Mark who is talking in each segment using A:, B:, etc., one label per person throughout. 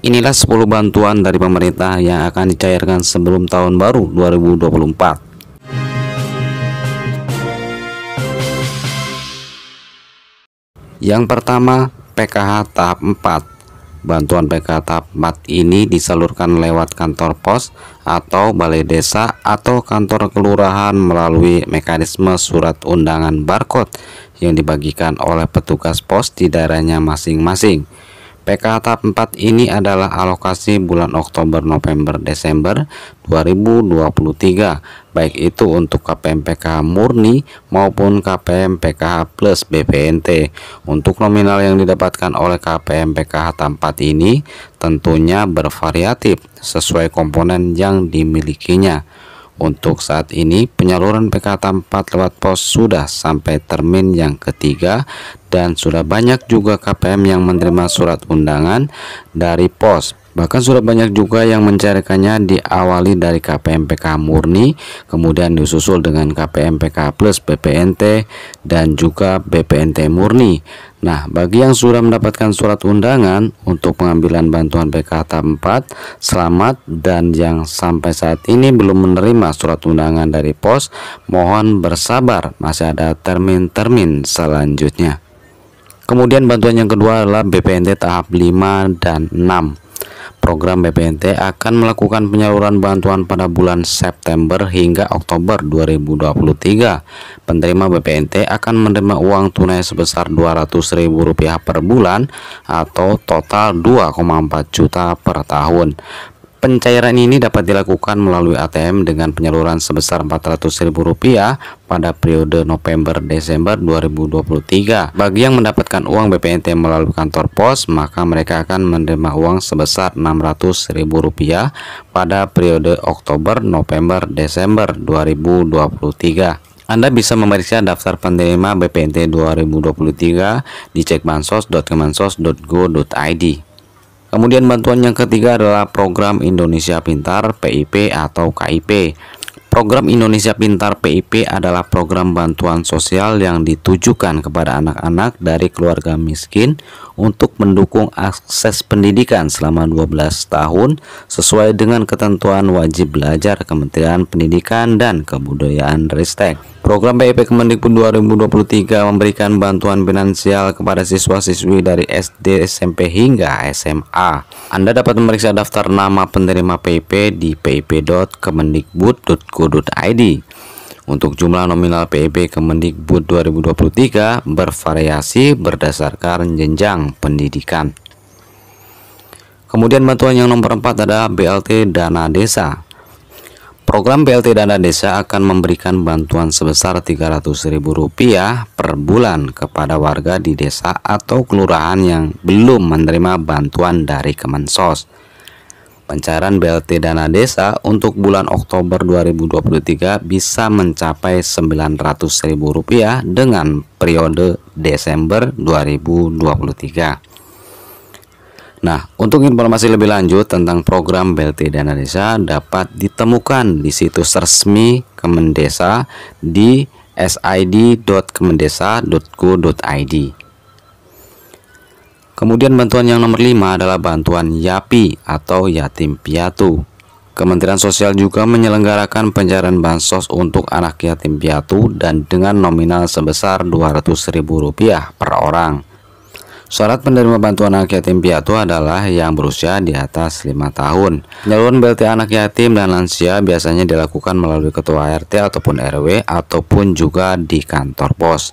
A: Inilah 10 bantuan dari pemerintah yang akan dicairkan sebelum tahun baru 2024. Yang pertama, PKH tahap 4. Bantuan PKH tahap 4 ini disalurkan lewat kantor pos atau balai desa atau kantor kelurahan melalui mekanisme surat undangan barcode yang dibagikan oleh petugas pos di daerahnya masing-masing. PK tahap 4 ini adalah alokasi bulan Oktober, November, Desember 2023, baik itu untuk KPM PKH murni maupun KPM PKH plus BPNT. Untuk nominal yang didapatkan oleh KPM PKH tahap 4 ini tentunya bervariatif sesuai komponen yang dimilikinya. Untuk saat ini penyaluran PKT 4 lewat pos sudah sampai termin yang ketiga dan sudah banyak juga KPM yang menerima surat undangan dari pos Bahkan sudah banyak juga yang mencarikannya diawali dari KPMPK murni, kemudian disusul dengan KPMPK plus BPNT dan juga BPNT murni. Nah, bagi yang sudah mendapatkan surat undangan untuk pengambilan bantuan PK tahap 4, selamat dan yang sampai saat ini belum menerima surat undangan dari pos, mohon bersabar, masih ada termin-termin selanjutnya. Kemudian bantuan yang kedua adalah BPNT tahap 5 dan 6 program BPNT akan melakukan penyaluran bantuan pada bulan September hingga Oktober 2023. Penerima BPNT akan menerima uang tunai sebesar Rp200.000 per bulan atau total 2,4 juta per tahun. Pencairan ini dapat dilakukan melalui ATM dengan penyaluran sebesar Rp400.000 pada periode November-Desember 2023. Bagi yang mendapatkan uang BPNT melalui kantor pos, maka mereka akan menerima uang sebesar Rp600.000 pada periode Oktober-November-Desember 2023. Anda bisa memeriksa daftar penerima BPNT 2023 di cekbansos.kemensos.go.id. Kemudian bantuan yang ketiga adalah program Indonesia Pintar PIP atau KIP. Program Indonesia Pintar PIP adalah program bantuan sosial yang ditujukan kepada anak-anak dari keluarga miskin untuk mendukung akses pendidikan selama 12 tahun sesuai dengan ketentuan wajib belajar Kementerian Pendidikan dan Kebudayaan Ristek. Program PIP Kemendikbud 2023 memberikan bantuan finansial kepada siswa-siswi dari SD, SMP hingga SMA. Anda dapat memeriksa daftar nama penerima PIP di pip.kemendikbud.com kemendikbud.go.id. Untuk jumlah nominal PIB e Kemendikbud 2023 bervariasi berdasarkan jenjang pendidikan. Kemudian bantuan yang nomor 4 adalah BLT Dana Desa. Program BLT Dana Desa akan memberikan bantuan sebesar Rp300.000 per bulan kepada warga di desa atau kelurahan yang belum menerima bantuan dari Kemensos. Pencairan BLT dana desa untuk bulan Oktober 2023 bisa mencapai Rp900.000 dengan periode Desember 2023. Nah, untuk informasi lebih lanjut tentang program BLT Dana Desa dapat ditemukan di situs resmi Kemendesa di sid.kemendesa.go.id. Kemudian bantuan yang nomor 5 adalah bantuan YAPI atau yatim piatu. Kementerian Sosial juga menyelenggarakan pencarian bansos untuk anak yatim piatu dan dengan nominal sebesar Rp200.000 per orang. Syarat penerima bantuan anak yatim piatu adalah yang berusia di atas 5 tahun. Penyaluran BLT anak yatim dan lansia biasanya dilakukan melalui ketua RT ataupun RW ataupun juga di kantor pos.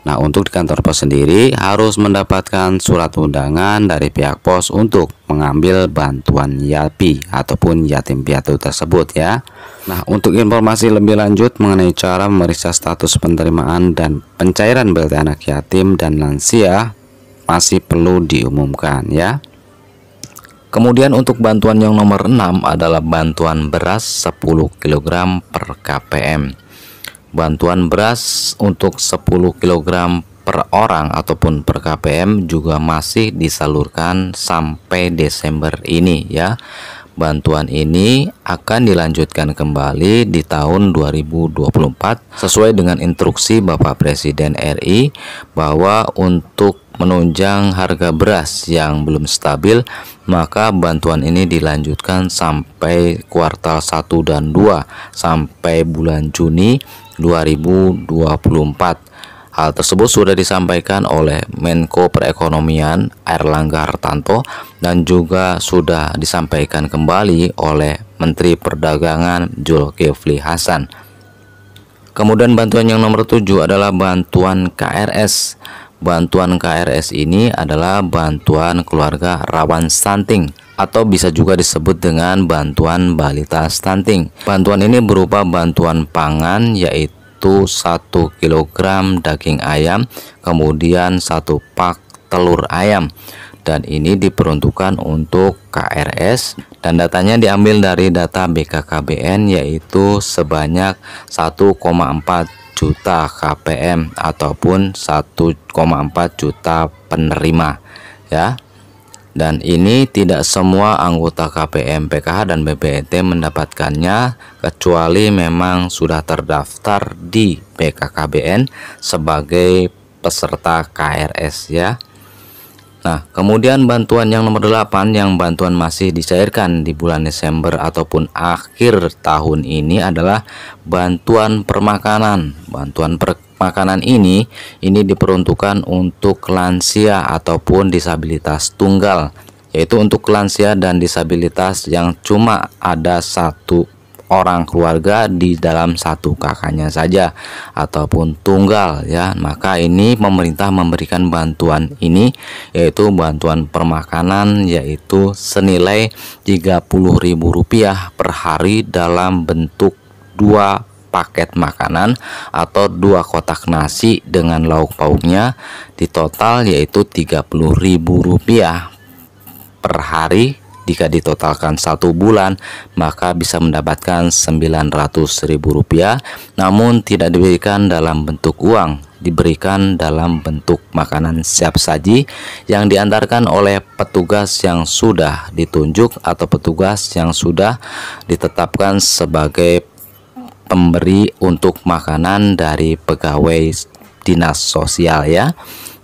A: Nah untuk di kantor pos sendiri harus mendapatkan surat undangan dari pihak pos untuk mengambil bantuan YAPI ataupun yatim piatu tersebut ya Nah untuk informasi lebih lanjut mengenai cara memeriksa status penerimaan dan pencairan BLT anak
B: yatim dan lansia masih perlu diumumkan ya Kemudian untuk bantuan yang nomor 6 adalah bantuan beras 10 kg per KPM Bantuan beras untuk 10 kg per orang ataupun per KPM juga masih disalurkan sampai Desember ini ya. Bantuan ini akan dilanjutkan kembali di tahun 2024 sesuai dengan instruksi Bapak Presiden RI bahwa untuk menunjang harga beras yang belum stabil, maka bantuan ini dilanjutkan sampai kuartal 1 dan 2 sampai bulan Juni 2024. Hal tersebut sudah disampaikan oleh Menko Perekonomian Erlangga Hartanto dan juga sudah disampaikan kembali oleh Menteri Perdagangan Zulkifli Hasan. Kemudian bantuan yang nomor 7 adalah bantuan KRS. Bantuan KRS ini adalah bantuan keluarga rawan stunting atau bisa juga disebut dengan bantuan balita stunting. Bantuan ini berupa bantuan pangan yaitu 1 kg daging ayam, kemudian satu pak telur ayam dan ini diperuntukkan untuk KRS dan datanya diambil dari data BKKBN yaitu sebanyak 1,4 juta KPM ataupun 1,4 juta penerima ya dan ini tidak semua anggota KPM PKH dan BPNT mendapatkannya kecuali memang sudah terdaftar di PKKBN sebagai peserta KRS ya Nah kemudian bantuan yang nomor 8 yang bantuan masih dicairkan di bulan Desember ataupun akhir tahun ini adalah bantuan permakanan bantuan per makanan ini ini diperuntukkan untuk lansia ataupun disabilitas tunggal yaitu untuk lansia dan disabilitas yang cuma ada satu orang keluarga di dalam satu kakaknya saja ataupun tunggal ya maka ini pemerintah memberikan bantuan ini yaitu bantuan permakanan yaitu senilai Rp30.000 per hari dalam bentuk dua paket makanan atau dua kotak nasi dengan lauk pauknya di total yaitu Rp30.000 per hari jika ditotalkan satu bulan maka bisa mendapatkan Rp900.000 namun tidak diberikan dalam bentuk uang diberikan dalam bentuk makanan siap saji yang diantarkan oleh petugas yang sudah ditunjuk atau petugas yang sudah ditetapkan sebagai pemberi untuk makanan dari pegawai dinas sosial ya.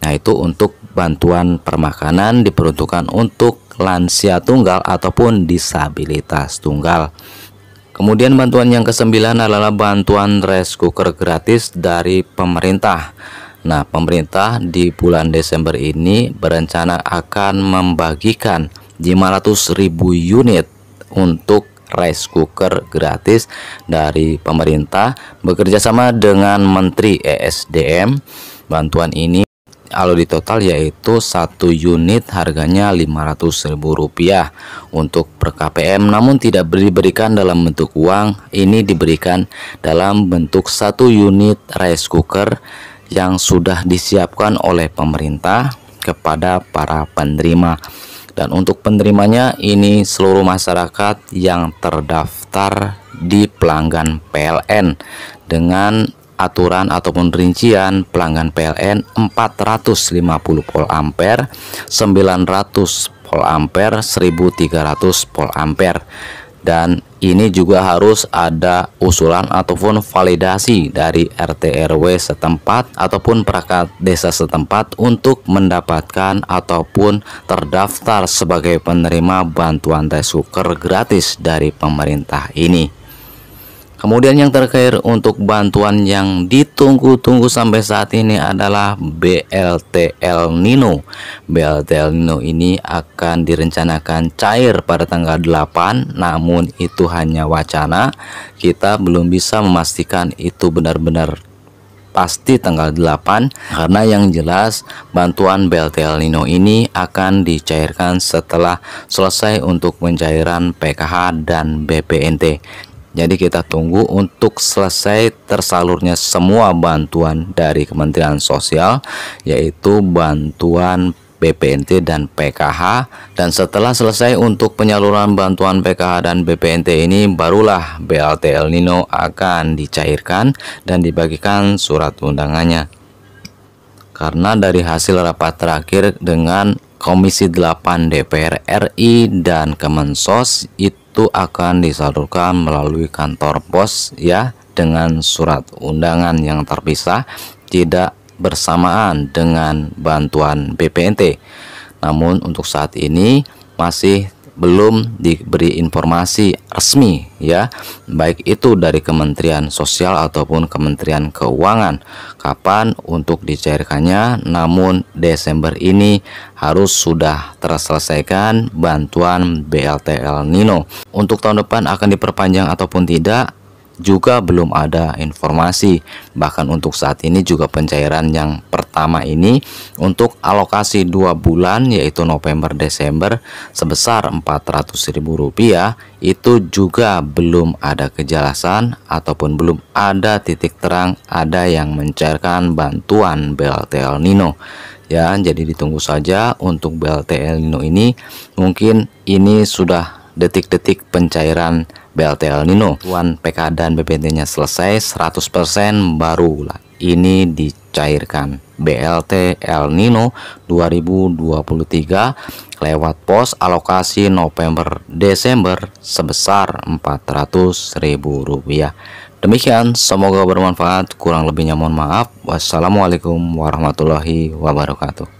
B: Nah, itu untuk bantuan permakanan diperuntukkan untuk lansia tunggal ataupun disabilitas tunggal. Kemudian bantuan yang kesembilan adalah bantuan rice cooker gratis dari pemerintah. Nah, pemerintah di bulan Desember ini berencana akan membagikan 500.000 unit untuk rice cooker gratis dari pemerintah bekerja sama dengan Menteri ESDM. Bantuan ini kalau di total yaitu satu unit harganya Rp500.000 untuk per KPM namun tidak diberikan dalam bentuk uang ini diberikan dalam bentuk satu unit rice cooker yang sudah disiapkan oleh pemerintah kepada para penerima dan untuk penerimanya ini seluruh masyarakat yang terdaftar di pelanggan PLN dengan aturan ataupun rincian pelanggan PLN 450 volt ampere 900 volt ampere 1300 volt ampere dan ini juga harus ada usulan ataupun validasi dari RT RW setempat ataupun perangkat desa setempat untuk mendapatkan ataupun terdaftar sebagai penerima bantuan tes cooker gratis dari pemerintah ini Kemudian yang terakhir untuk bantuan yang ditunggu-tunggu sampai saat ini adalah BLT El Nino. BLT El Nino ini akan direncanakan cair pada tanggal 8, namun itu hanya wacana. Kita belum bisa memastikan itu benar-benar pasti tanggal 8 karena yang jelas bantuan BLT El Nino ini akan dicairkan setelah selesai untuk pencairan PKH dan BPNT jadi kita tunggu untuk selesai tersalurnya semua bantuan dari Kementerian Sosial yaitu bantuan BPNT dan PKH dan setelah selesai untuk penyaluran bantuan PKH dan BPNT ini barulah BLT El Nino akan dicairkan dan dibagikan surat undangannya karena dari hasil rapat terakhir dengan Komisi 8 DPR RI dan Kemensos itu itu akan disalurkan melalui kantor pos ya dengan surat undangan yang terpisah tidak bersamaan dengan bantuan BPNT. Namun untuk saat ini masih belum diberi informasi resmi ya baik itu dari Kementerian Sosial ataupun Kementerian Keuangan kapan untuk dicairkannya namun Desember ini harus sudah terselesaikan bantuan BLT El Nino untuk tahun depan akan diperpanjang ataupun tidak juga belum ada informasi. Bahkan untuk saat ini juga pencairan yang pertama ini untuk alokasi dua bulan yaitu November Desember sebesar Rp400.000 itu juga belum ada kejelasan ataupun belum ada titik terang ada yang mencairkan bantuan BLT El Nino ya jadi ditunggu saja untuk BLT El Nino ini mungkin ini sudah detik-detik pencairan BLT El Nino. Tuan PK dan bpnt nya selesai 100% baru lah. Ini dicairkan BLT El Nino 2023 lewat pos alokasi November Desember sebesar Rp400.000. Demikian, semoga bermanfaat. Kurang lebihnya mohon maaf. Wassalamualaikum warahmatullahi wabarakatuh.